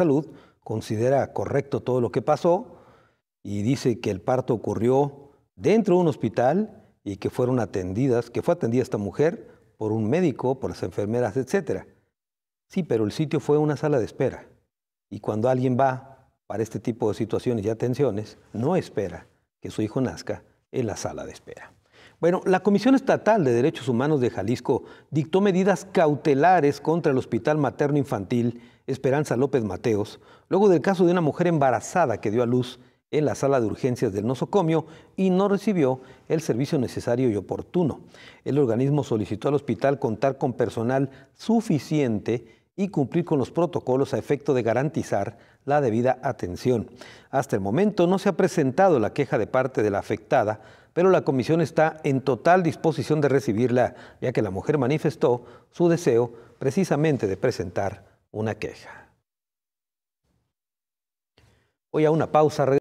Salud considera correcto todo lo que pasó y dice que el parto ocurrió dentro de un hospital y que fueron atendidas, que fue atendida esta mujer por un médico, por las enfermeras, etcétera. Sí, pero el sitio fue una sala de espera. Y cuando alguien va para este tipo de situaciones y atenciones, no espera que su hijo nazca en la sala de espera. Bueno, la Comisión Estatal de Derechos Humanos de Jalisco dictó medidas cautelares contra el Hospital Materno Infantil Esperanza López Mateos, luego del caso de una mujer embarazada que dio a luz en la sala de urgencias del nosocomio y no recibió el servicio necesario y oportuno. El organismo solicitó al hospital contar con personal suficiente y cumplir con los protocolos a efecto de garantizar la debida atención. Hasta el momento no se ha presentado la queja de parte de la afectada pero la comisión está en total disposición de recibirla, ya que la mujer manifestó su deseo precisamente de presentar una queja. Voy a una pausa.